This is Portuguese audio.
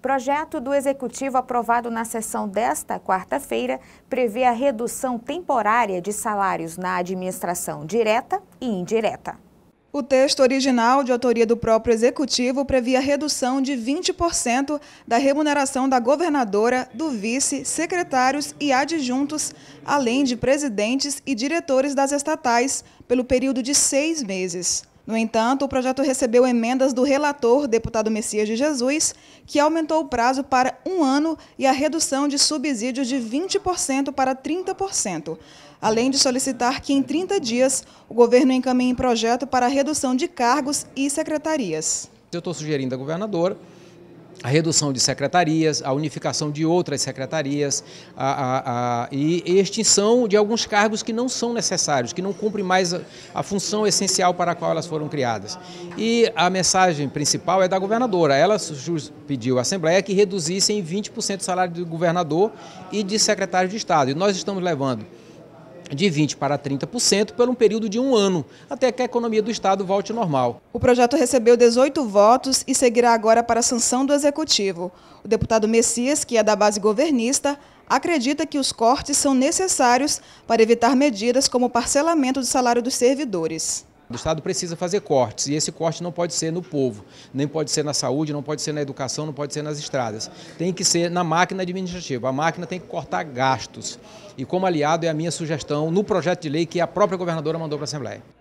Projeto do Executivo aprovado na sessão desta quarta-feira prevê a redução temporária de salários na administração direta e indireta. O texto original, de autoria do próprio Executivo, previa redução de 20% da remuneração da governadora, do vice, secretários e adjuntos, além de presidentes e diretores das estatais, pelo período de seis meses. No entanto, o projeto recebeu emendas do relator, deputado Messias de Jesus, que aumentou o prazo para um ano e a redução de subsídios de 20% para 30%, além de solicitar que em 30 dias o governo encaminhe projeto para a redução de cargos e secretarias. Eu estou sugerindo à governadora a redução de secretarias, a unificação de outras secretarias a, a, a, e extinção de alguns cargos que não são necessários, que não cumprem mais a, função essencial para a qual elas foram criadas. E a mensagem principal é da governadora. Ela pediu à Assembleia que reduzisse em 20% o salário do governador e de secretário de Estado. E nós estamos levando de 20% para 30% por um período de um ano, até que a economia do Estado volte ao normal. O projeto recebeu 18 votos e seguirá agora para a sanção do Executivo. O deputado Messias, que é da base governista, acredita que os cortes são necessários para evitar medidas como o parcelamento do salário dos servidores. O Estado precisa fazer cortes e esse corte não pode ser no povo, nem pode ser na saúde, não pode ser na educação, não pode ser nas estradas. Tem que ser na máquina administrativa. A máquina tem que cortar gastos. E como aliado é a minha sugestão no projeto de lei que a própria governadora mandou para a Assembleia.